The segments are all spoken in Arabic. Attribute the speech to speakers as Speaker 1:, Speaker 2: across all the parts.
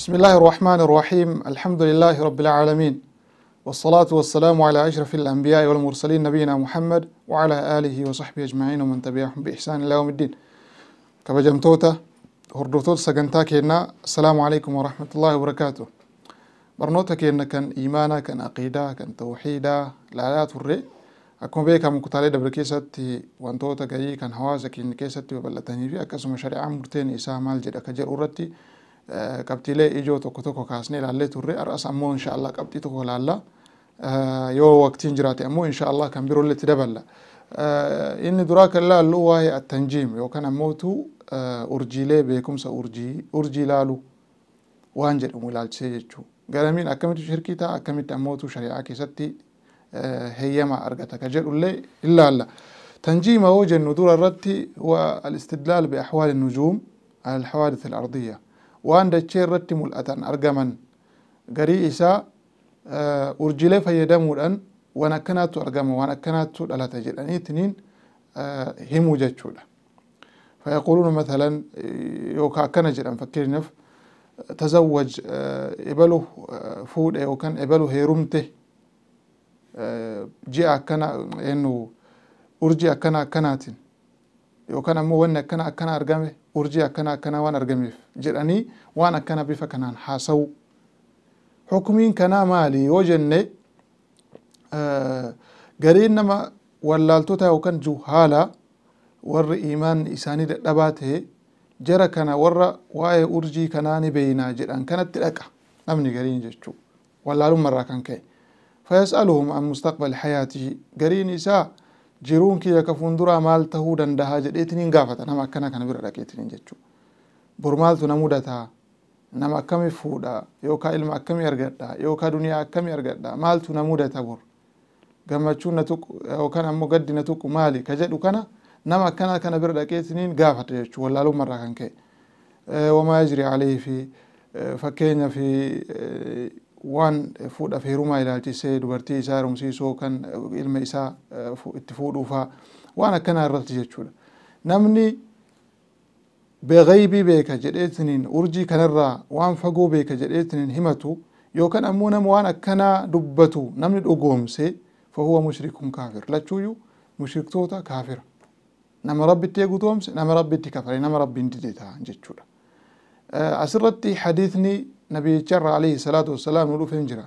Speaker 1: بسم الله الرحمن الرحيم الحمد لله رب العالمين والصلاة والسلام على أشرف الأنبياء والمرسلين نبينا محمد وعلى آله وصحبه أجمعين ومن تبعهم بإحسان إلى يوم الدين كبجمتوتا هردوتول سجنتا كينا السلام عليكم ورحمة الله وبركاته برنوتا كينا كان إيمانا كان عقيدة كان توحيدا لا لا تري أكون بيكا مكتالي دبر كيساتي وانتوتا كي كان حواسا كينا كيساتي وبلتاني في أكاسو مشاريع مرتين إسامال جدا كجر أورتي آه، كابتيلي إيجو توكو توكو كاسني لالي توري أرأس أمو إن شاء الله كابتي توكو لالا آه، يو وقتين جراتي أمو إن شاء الله كان بيرو اللي تدبال إن آه، دراك الله اللو واهي التنجيم يو كان أمو تو أرجي لي بيكم سا أرجي أرجي لالو وانجر أمو لال تسيجو غرامين أكاميتو شركي تا أكاميت أمو تو شريعة كي ستي هي ما أرغتا كجر اللي إلا الله تنجيم هو جنو دور الرد هو الاستدلال بأحوال النجوم على الحوادث الأرضية waan dachee irratti mul'atan argaman garii isaa urjilee fayyadamuudhaan waan akkanaattu argama waan akkanaattu dhalata jedhanii tiniin himuu jechuudha فيقولون مثلا يوكا كان جرا فكرنف تزوج إبلو فود أو كان إبلو هيرمته جاء كان إنه أرجع كان كناتين يو كان مو ون كان كان أرجمه urjii akkanaa akkanaa waan argameef jedhanii waan akkana bifa kanaan haasawu xukumiin kanaa maali yoo jenne gariin nama wallaaltota yookaan juhaalaa warri imaanni isaanii dadhabaa ta'e jara kana warra waa'ee urjii kanaa ni beeynaa jedhan kanatti dhaqa namni gariin jechuu wallaalummarraa kan ka'e fayas'aluhum an mustaqbal hayaatihi gariin isaa jiruun kiyya ka fuunduraa maal tahuu dandahaa jedheetiin hin gaafata nama akkana kana bira dhaqeetiin jechuudha. Bor maaltu na mudataa nama akkami fuudhaa yookaan ilma akkami argadhaa yookaan duniyaa akkami argadhaa maaltu na mudata bor gammachuun na tuqu yookaan ammoo gaddi na tuqu maali ka jedhu kana nama akkana kana bira dhaqeetiin gaafata jechuudha wallaalummarraa kan ka'e. Wamaa yajrii aleefi fakkeenya fi وان فود افيروما الى التي سي دوبرتي زار ومسي سو كان الميسا اتفود وفا وانا كان رتي جچول نمني بغيبي بك جديتنين ارجي كان را وان فغو بك جديتنين همتو يو كان امونا وانا كان دوبتو نمني دوغوم سي فهو مشرك كافر لا تشويو مشرك توتا كافر نما ربي تيغو نما ربي تكفر نما ربي انتديتا جچول اسرتي حديثني نبي جرى عليه الصلاة والسلام ولوفه انجرا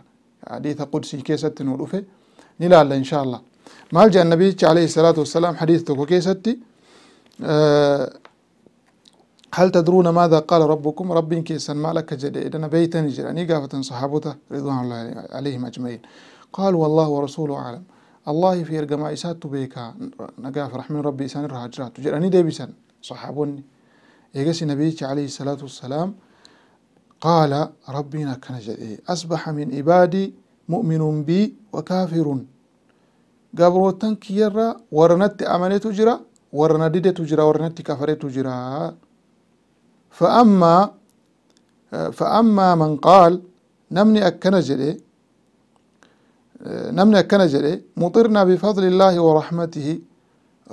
Speaker 1: حديث قدسي كيست ولوفه نلا الله إن شاء الله ما الجا النبي عليه الصلاة والسلام حديث تكو كيستي أه هل تدرون ماذا قال ربكم رب كيسا ما لك جدي إذا نبيت نجرى نقافة صحابته رضوان الله عليهم أجمعين قال والله ورسوله أعلم الله في إرقام إسات تبيكا نقاف رحم ربي إسان الرهاجرات جرى ديبسا صحابوني يقسي نبيك عليه الصلاة والسلام قال ربنا كان إيه. أصبح من عبادي مؤمن بي وكافر قبروتن كيرا ورنت أمنت جرا ورندت جرا ورنت كفرت جرا فأما فأما من قال نمني أكنا إيه. نمني أكنا إيه. مطرنا بفضل الله ورحمته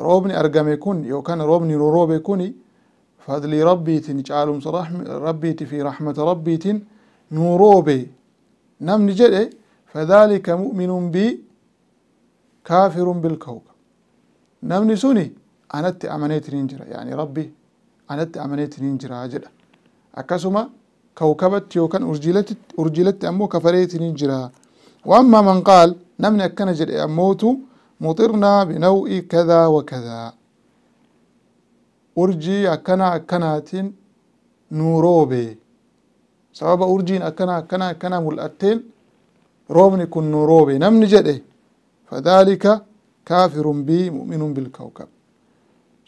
Speaker 1: روبني أرقم يكون يو كان روبني روبي كوني فضل ربي تنجعلهم صراح ربي في رحمة ربي نوروبي نم نجد إيه؟ فذلك مؤمن بي كافر بالكوكب نم نسوني أنا أمنيت ننجرة يعني ربي أنا أمنيت ننجرة أجل أكسما كوكبت يوكن أرجلت أرجلت أمو كفريت ننجرة وأما من قال نمنا كان جل أموت إيه؟ مطرنا بنوء كذا وكذا urji akkana akkanaatiin nuu roobe sababa urjiin akkana akkana akkana mul'atteen roobni kun nuu roobe namni jedhe fadhalika kaafirun bii mu'minun bilkawkab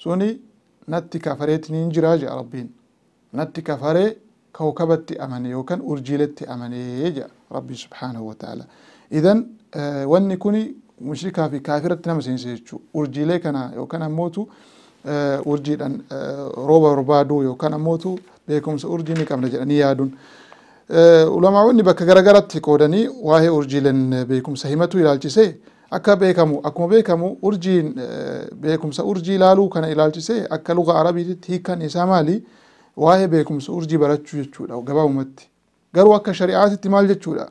Speaker 1: suni natti kafareetiniin jiraa jedha rabbiin natti kafaree kawkabatti amane yookan urjiilatti amanee jedha rabbi subhaanahu wataala idan wanni kuni mushrikaa fi kaafiratti nama seense jechuu urjiilee kana yookan ammootu urjiidhaan rooba barbaadu yookaan ammootu beekumsa urjii ni qabna jedhanii yaaduun. Ulamaawwanni bakka garaagaratti qoodanii waa'ee urjiileen beekumsa himatu ilaalchisee akka beekamu akkuma beekamu urjiin beekumsa urjii ilaaluu kana ilaalchisee akka luga arabiitti hiikkan isaa maali waa'ee beekumsa urjii barachuu jechuudha gabaabumatti. Garuu akka shari'aatitti maal jechuudha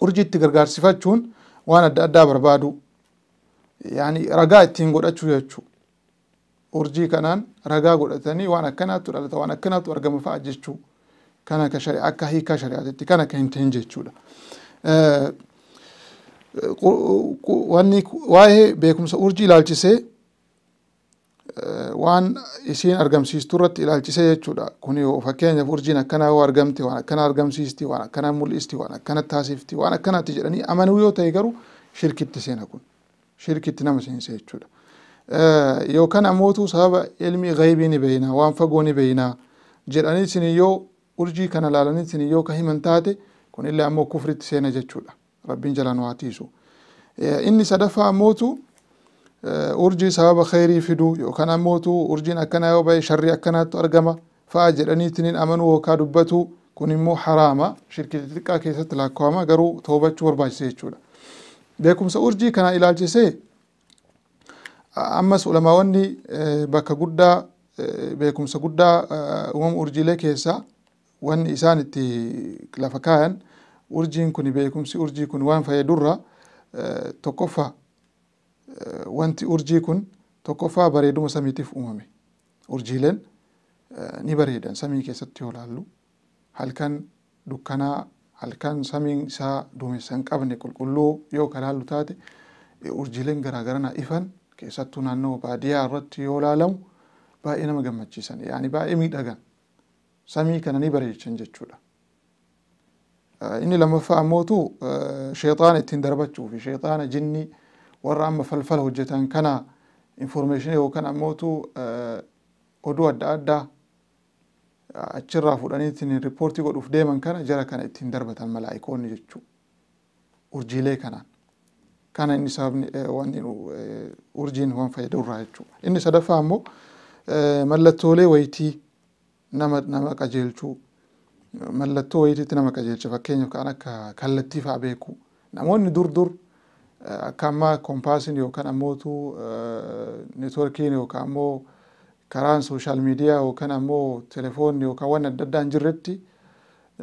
Speaker 1: urjiitti gargaarsifachuun waan adda addaa barbaadu. Yaani ragaa ittiin godhachuu jechuudha. urjii kanaan ragaa godhatanii waan akkanaattu dhalata waan akkanaattu argama fa'a jechuu kana ka shari'a akka hiikaa shari'aatitti kana ka hin ta'in jechuudha. Wanni waa'ee beekumsa urjii ilaalchisee waan isiin argamsiistu irratti ilaalchisee jechuudha. Kun yoo fakkeenyaaf urjiin akkanaa yoo argamte waan akkanaa argamsiisti waan akkanaa mul'isti waan akkanaa taasifti waan akkanaatti jedhanii amanuu yoo ta'e garuu shirkitti seena kun shirkitti nama seensa jechuudha. yookaan amootuu sababa ilmi ghayibii ni beeyna waan fagoo ni beeyna jedhanii isin yoo urjii kana ilaalanii isin yoo ka himan taate kun illee ammoo kufritti seena jechuudha rabbiin jalaan waa tiisu inni sadaffaa ammootu urjii sababa khayrii fiduu yookaan ammootu urjiin akkanaa yoo ba'e sharrii akkanaattu argama fa'a jedhanii itiniin amanuu yookaa dubbatuu kun immoo haraama shirkii xixiqqaa keessatti lakkaawama garuu toobachuu barbaachisa jechuudha beekumsa urjii kanaa ilaalchisee ammas ulamaawwanni bakka guddaa beekumsa guddaa uumama urjiilee keessaa wanni isaan itti lafa kaayan urjiin kun beekumsi urjii kun waan fayyee fayyadurra tokkoffaa wanti urjii kun tokkoffaa bareeduma samiitiif uumame urjiileen ni bareedan samii keessatti yoo laallu halkan dukkanaa halkan samiin isaa duumessa hin qabne qulqulluu yoo kalaallu taate urjiileen garaagaranaa ifan keessattuu naannoo baadiyyaa irratti yoo ilaalamu baay'ee nama gammachiisan yaani baay'ee miidhagan samii kana ni bareechan jechuudha. Inni lammaffaa ammootu sheexaana ittiin darbachuu fi sheexaana jinni warra amma falfala hojjetan kana infoormeeshinii yookaan ammootu oduu adda addaa achirraa fudhanii ittiin riippoortii godhuuf deeman kana jara kana ittiin darbatan malaa'ikoonni jechuudha urjiilee kanaan. kana inni sabni waan urjiin waan fayyadurraa jechuudha. Inni sadaffaa ammoo mallattoolee wayitii nama nama qajeelchuu mallattoo wayitiitti nama qajeelcha fakkeenyaaf kan akka kallattii fa'aa beeku namoonni dur dur akka ammaa koompaasiin yookaan ammootu neetworkiin yookaan ammoo karaan sooshaal miidiyaa yookaan ammoo telefoonni yookaan waan adda addaa hin jirretti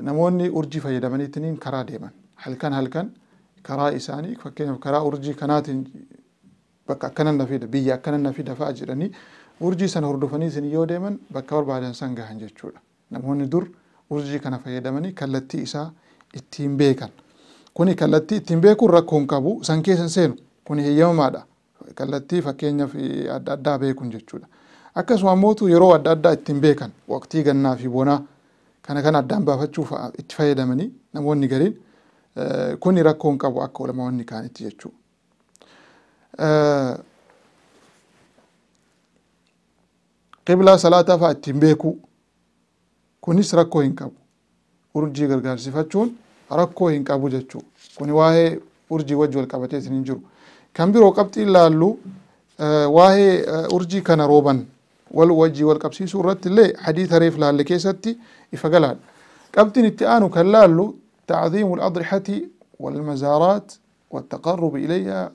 Speaker 1: namoonni urjii fayyadamaniitiin karaa deeman halkan halkan. karaa isaanii fakkeenyaaf karaa urjii kanaatiin bakka akkanan na fida biyya akkanan na fida fa'a jedhanii urjii sana hordofanii isin yoo deeman bakka barbaadan san gahan jechuudha. Namoonni dur urjii kana fayyadamanii kallattii isaa ittiin beekan. Kuni kallattii ittiin beekuun rakkoon qabu san keessan seenu kuni heeyyamamaadha. Kallattii fakkeenyaaf adda addaa beekuun jechuudha. Akkasuma immoo yeroo adda addaa ittiin beekan waqtii gannaa fi bonaa kana kan addaan baafachuu itti fayyadamanii namoonni gariin Eh, kuni rakkoo hin qabu akka olamaa wanni kaanitti jechuudha. Eh, qiblaa salaataa fa'a ittiin beeku kunis rakkoo hin qabu. Urjii gargaarsifachuun rakkoo hin qabu jechuudha. Kuni waa'ee urjii wajji wal qabatee isin jiru. Kan biroo qabxii ilaallu eh, waa'ee urjii kana rooban wal wajjii wal qabsiisuu irratti illee hadii tareef laalle keessatti ifa galaadha. Qabxiin itti aanu kan laallu تعظيم الأضرحة والمزارات والتقرب إليها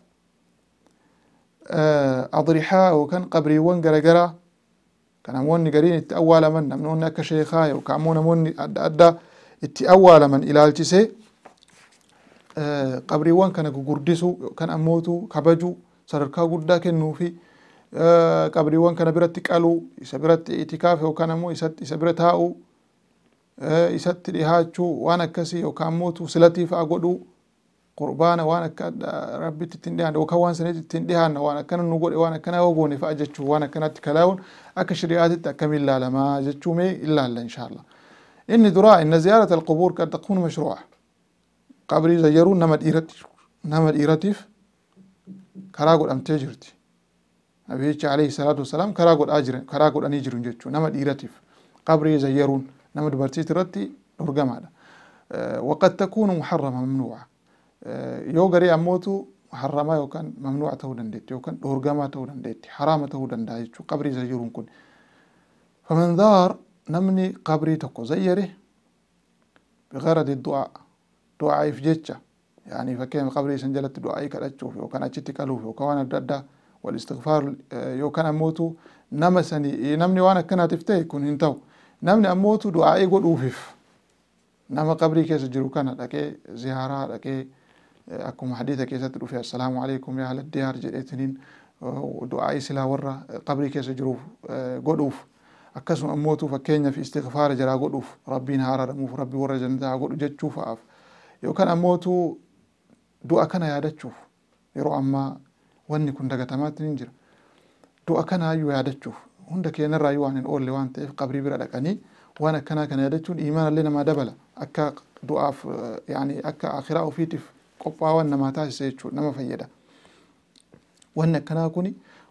Speaker 1: آه، أضرحة وكان آه، قبري وان كان أمون نقرين التأول من نمنون نك شيخاي وكامون أمون أدى أدى التأول من إلى التسي قبري وان كان قردسو كان أموتو كبجو سركا جودا كنو في قبري وان كان برت تكالو يسبرت إتكاف وكان أمو يسبرت هاو isatti dhihaachuu waan akkasii yookaan mootu silatiifaa godhuu qurbaana waan akka rabbitti ittiin dhiyaanne yookaan waan sanitti ittiin dhiyaanne waan akkana nu godhe waan akkana yoo goone fa'a jechuu waan akkanatti kalaa'uun akka shari'aatitti akkam ilaalamaa jechuu mee ilaalla inshaallah. Inni duraa inna ziyaarata alqubuur qad taquun mashruuca. Qabrii zayyaruun nama dhiiratiif karaa godhamtee jirti. Nabiyyichi alayhi salaatu wasalaam karaa godhanii jiru jechuudha nama dhiiratiif qabrii zayyaruun. nama dubartiitu irratti dhorgamaadha waqad takuunu muharrama mamnuuca yoo garii ammootu muharramaa yookaan mamnuuca ta'uu dandeetti yookaan dhorgamaa ta'uu dandeetti haraama ta'uu danda'a jechuu qabrii isa jiruun kun faman daar namni qabrii tokko zayyare bigaradi du'aa du'aaif jecha يعني فكيم قبري سنجلت دعائي كالتشوف يو كان أتشتي كالوف يو كان الددة والاستغفار يو كان موتو نمسني نمني وانا كنا تفتي كن هنتو namni ammootu du'aa'ee godhuufiif nama qabrii keessa jiru kana dhaqee ziyaaraa dhaqee akkuma hadiisa keessatti dhufe assalaamu alaikum yaa ala diyaar jedheetiniin du'aa'ii silaa warra qabrii keessa jiruuf godhuuf akkasuma ammootu fakkeenyaaf istighfaara jiraa godhuuf rabbiin haaraadhamuuf rabbi warra jannataa godhu jechuu fa'aaf yookaan ammootu du'a kana yaadachuuf yeroo ammaa wanni kun dagatamaatti ni jira du'a kanaayyuu yaadachuuf hunda keenya irraa yoo waan hin oolle waan ta'eef qabrii bira dhaqanii waan akkanaa kana yaadachuun imaanallee namaa dabala akka du'aaf yaani akka akhiraa ofiitiif qophaawan namaa taasisa jechuudha nama fayyada. Wanni akkanaa kun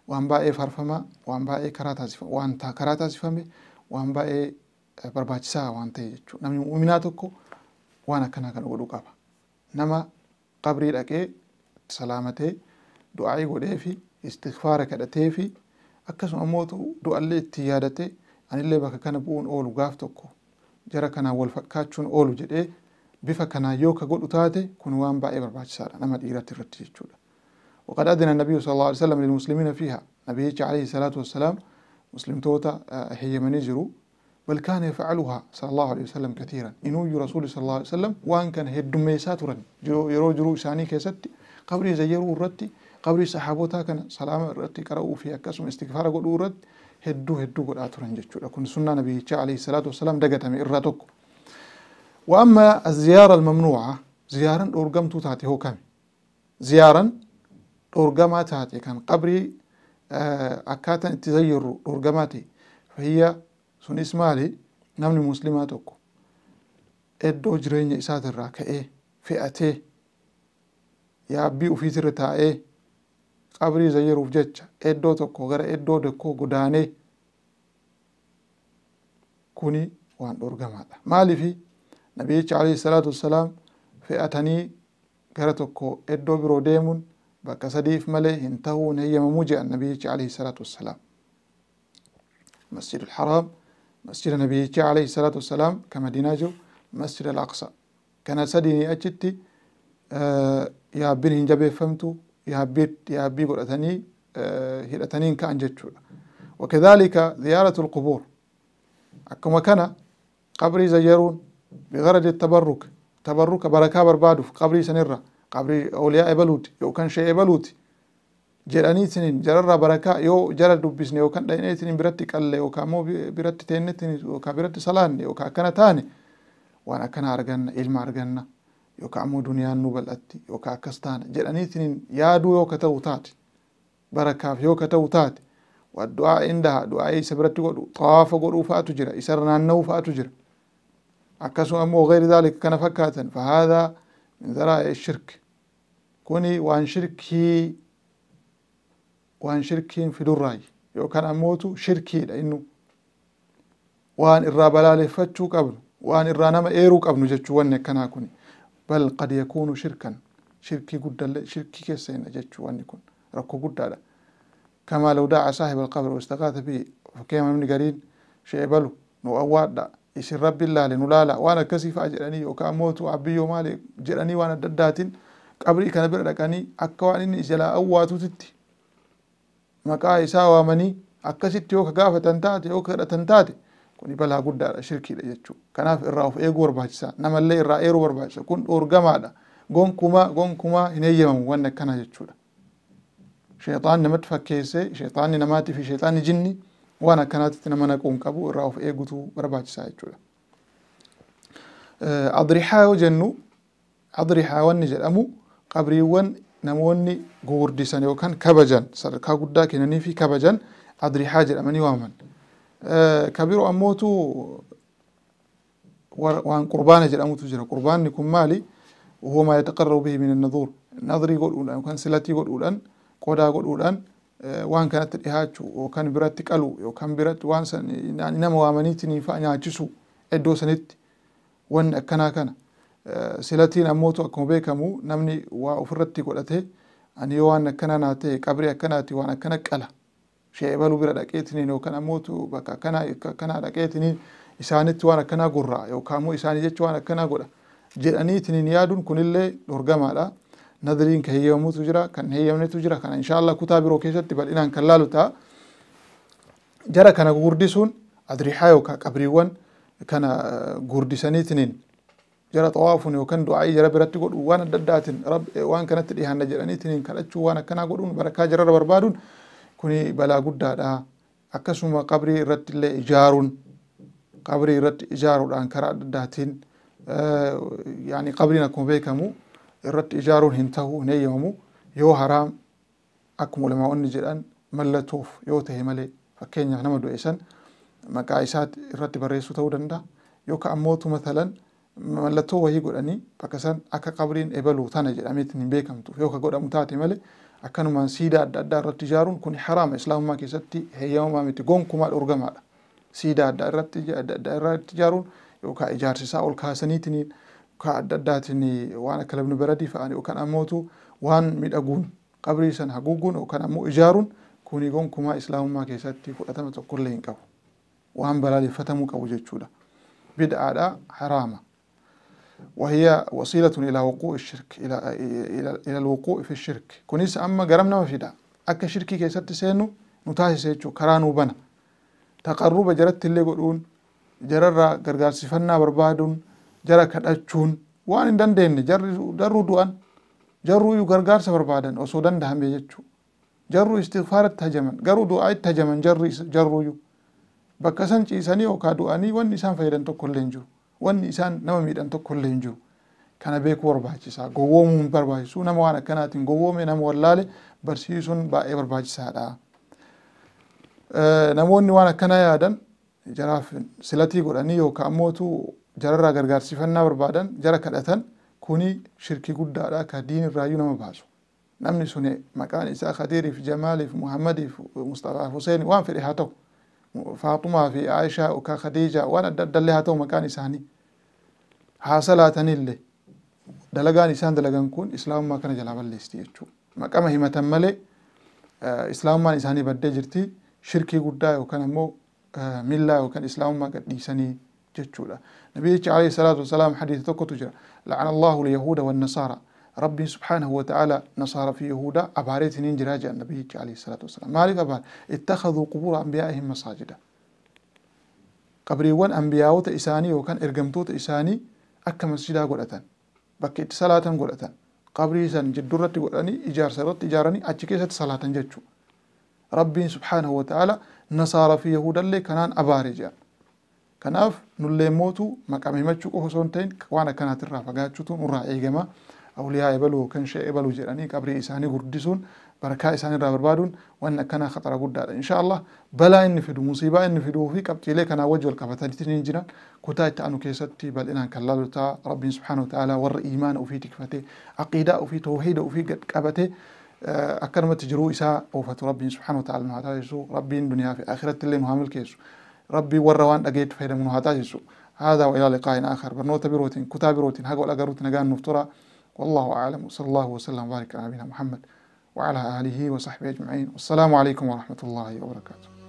Speaker 1: waan baay'ee faarfamaa waan baay'ee karaa taasifame waan karaa taasifame waan baay'ee barbaachisaa waan ta'e jechuudha namni muuminaa tokko waan akkanaa kana godhuu qaba nama qabrii dhaqee salaamatee du'aa'ii godhee fi istikfaara kadhatee fi akkasuma immoo du'allee itti yaadate anillee bakka kana bu'uun oolu gaaf tokko jara kanaan wal fakkaachuun oolu jedhee bifa kanaan yoo ka godhu taate kun waan baay'ee barbaachisaadha nama dhiiratti irratti jechuudha. وقد أذن النبي صلى الله عليه وسلم للمسلمين فيها نبيه عليه الصلاة والسلام مسلم توتا هي من يجرو بل كان يفعلها صلى الله عليه وسلم كثيرا إنوي رسول صلى الله عليه وسلم وأن كان هدم يساترا يرو جرو شاني كيستي قبري زيرو الرتي qabrii saxaabootaa kana salaama irratti qara'uu fi akkasuma istigfaara godhuu irratti hedduu hedduu godhaa turan jechuudha kun sunnaa nabiyyichaa alayhi salaatu wasalaam dagatame irraa tokko وأما الزيارة الممنوعة زيارة أورقم تاتي هو كم زيارة أورقما تاتي كان قبري أكاتا تزير أورقماتي فهي سن إسمالي نمن مسلماتك إدو جرين إسات الراكئة فئته يا أبي وفي ترتائه qabrii isa jiruuf jecha eddoo tokko gara eddoo dekkoo godaanee kuni waan dhorgamaadha Maaliifi nabiyicha alayhi salaatu wassalaam fe'atanii gara tokko eddoo biroo deemuun bakka sadiif malee hin ta'uun heeyyamamuu jedhan nabiyicha alayhi salaatu wassalaam Masjidul alxaraam masjida nabiyicha alayhi salaatu wassalaam ka madiinaa jiru masjida Al-Aqsa. kana sadiinii achitti yaabbiin hin jabeeffamtu يابي قرأتني آه، هيرتنين كان جتشولا وكذلك زيارة القبور أكما كان قبري زيارون بغرض التبرك تبرك بركة بربادو في قبري سنرة قبري أولياء إبلوت يو كان شيء إبلوت جراني سنين جرر بركة يو جرر دوبيسن يو كان دايني سنين برتي كالي يو كان مو برتي تيني يو كان برتي صلاني يو كان كان تاني وانا كان أرغن علم أرغن yookaan ammoo duniyaan nu bal'atti yookaan akkas taana jedhanii isiniin yaaduu yoo ka ta'u taate barakaaf yoo ka ta'u taate waddu'aa indahaa du'aa isa biratti godhu xawaafa godhuu fa'aatu jira isarra naanna'uu fa'aatu jira akkasuma ammoo gayri daalika kana fakkaatan fahaadaa min zaraa'i shirk kuni waan shirkii waan shirkiin fidurraayi yookaan ammootu shirkiidha innu waan irraa balaaleeffachuu qabnu waan irraa nama eeruu qabnu jechuu wanni akkanaa kuni bal qad yakuunu shirkan shirkii guddallee shirkii keessa hin jechuu wanni kun rakkoo guddaadha kamaa law daaca saahiba alqabri wastaqaata bihi fakkeema namni gariin shee balu nu awwaadha isin rabbi ilaali nu laala waan akkasii fa'a jedhanii yookaan mootu abbiyyoo maali jedhanii waan adda addaatiin qabrii kana bira dhaqanii akka waan inni jalaa awwaatuutitti maqaa isaa waamanii akkasitti yoo ka gaafatan taate yoo ka kadhatan taate kuni balaa guddaadha shirkiidha jechuudha. Kanaaf irraa of eeguu barbaachisa. Namallee irraa eeruu barbaachisa. Kun dhoorgamaadha. Gonkumaa gonkumaa hin eeyyamamu wanni akkanaa jechuudha. Sheexaan namatti fakkeessee sheexaanni namaatii fi sheexaanni jinni waan akkanaatti nama naquun qabu irraa of eegutu barbaachisaa jechuudha. Adrixaa yoo jennu Adrixaa wanni jedhamu qabriiwwan namoonni gugurdisan yookaan kabajan sadarkaa guddaa kennanii fi kabajan Adrixaa jedhamanii waaman. kabiru ammootu waan qurbaana jedhamutu jira qurbaanni kun maali وهو ما يتقرب به من النذور نظري قدودان وكان سلتي قدودان قودا قدودان وان كانت ديهاچو وكان برات قلو وكان برات وان سن انما وامنيتني فانياچسو ادو سنت وان كنا كنا سلتين اموتو اكو بكمو نمني وا افرتي قدته ان يوان كنا ناتي قبري كناتي وان كنا قلا sheebaluu bira dhaqeetiniin yookaan ammoo bakka akkanaa akkanaa dhaqeetiniin isaanitti waan akkanaa gurraa yookaan ammoo isaanii jechuun waan akkanaa godha jedhaniitiniin yaaduun kunillee dorgamaadha. Nadiriin kan heeyyamutu jira kan heeyyamnetu jira kana inshaallah kutaa biroo keessatti bal'inaan kan laalu ta'a. Jara kana gurdisuun adriixaa yookaan qabriiwwan kana gurgurdisaniitiniin jara xawaafuun yookaan du'aa'ii jara biratti godhu waan adda addaatiin waan kanatti dhiyaanna jedhaniitiniin kadhachuu waan akkanaa godhuun barakaa jarara barbaaduun kuni balaa guddaadha akkasuma qabrii irratti illee ijaaruun qabrii irratti ijaaruudhaan karaa adda addaatiin yaani qabriin akkuma beekamu irratti ijaaruun hin ta'u hin eeyyamamu yoo haraam akkuma ulamaa'onni jedhan mallatoof yoo ta'e malee fakkeenyaaf nama du'e san maqaa isaa irratti barreessuu ta'uu danda'a yookaan ammootu matalan mallattoo wayii godhanii bakka san akka qabriin ebaluu tana jedhameetiin hin beekamtu yookaan godhamu taate malee akkanumaan siidaa adda addaa irratti ijaaruun kun haraama islaamumaa keessatti heeyyamamaa miti gonkumaa dhorgamaadha. Siidaa adda irratti ijaaruun yookaan ijaarsisaa ol kaasaniitiin ka adda addaatiin waan akka labni baradii fa'aan yookaan ammootu waan miidhaguun qabrii san haguuguun yookaan ammoo ijaaruun kuni gonkumaa islaamumaa keessatti fudhatama tokkollee hin qabu. Waan balaaleffatamuu qabu jechuudha. Bid'aadha haraama. وهي وسيلة إلى وقوع الشرك إلى إلى إلى الوقوع في الشرك كنيس أما جرمنا ما فيدا أك شركي كيسات سينو نتاهي سيتشو كرانو بنا تقرب جرت اللي يقولون جرر غرغار سفنا بربادون جرى كدأتشون وان دان دين جر درو دوان جرو يو غرغار سبربادن أو سودان دهم يجتشو جرو استغفار تهجمن جرو دعاء تهجمن جر جرو يو بكسن چيساني أو كادو أني وان نسان فايدن تقول لنجو wanni isaan nama miidhan tokko illee hin jiru. Kana beekuu barbaachisaa gowwoomuu barbaachisuu nama waan akkanaatiin gowwoome nama wallaale barsiisuun baay'ee barbaachisaadha. Namoonni waan akkanaa yaadan jaraaf silatii godhanii yookaan mootu jararraa gargaarsifannaa barbaadan jara kadhatan kuni shirkii guddaadha ka diinirraayyuu nama baasu. Namni sun maqaan isaa Khadiiriif Jamaaliif Muhammadiif Mustafaaf Hussein waan fedhe haa ta'u. فاطمة في عائشة وكخديجة وانا دلها تو مكان إساني حاصلاتن اللي دلقان إسان دلقان كون إسلام ما كان جلاب اللي استيجو مقام همتن ملي آه، إسلام ما إساني بدي جرتي شركي قدا وكان أمو آه، ملا وكان إسلام ما قد إساني جتشو نبي عليه الصلاة والسلام حديث تقوتو جرى لعن الله اليهود والنصارى ربي سبحانه وتعالى نصارى في يهودا أباريت ننجراج النبي عليه الصلاة والسلام مالك أبار اتخذوا قبور أنبيائهم مساجدا قبريوان أنبياء إساني وكان إرقمتوت إساني أكا مسجدا قلتا بكيت صلاة قلتا قبري سن جدرت قلتني إجار سرت إجارني أتشكيست صلاة جتشو ربي سبحانه وتعالى نصارى في يهودا اللي كانان أباريجان kanaaf nullee mootu maqamimachuu qofa osoo hin ta'in waan akkanaatirraa fagaachuutu nurraa أولياء إبلو كان شيء إبلو جيراني يعني قبري إساني قردسون بركاء إساني رابربادون وأن كان خطر قردادا إن شاء الله بلا إن في دو مصيبة إن في دو في قبتي لي كان وجه الكفتان تنين جيران كتا يتعنو كيساتي بل إنان كاللالو تا رب سبحانه وتعالى ور إيمان وفي تكفتي عقيدة وفي توحيد وفي قد كابتي آه، أكرمت تجرو إساء أوفة رب سبحانه وتعالى نهاتا يسو رب دنيا في آخرة اللي نهامل كيسو ربي وروان أجيت فايدة منهاتا يسو هذا وإلى لقاء آخر برنوتا بروتين كتاب بروتين هاقو الأقاروت نقان نفطرة والله أعلم وصلى الله وسلم وبارك على نبينا محمد وعلى آله وصحبه أجمعين والسلام عليكم ورحمة الله وبركاته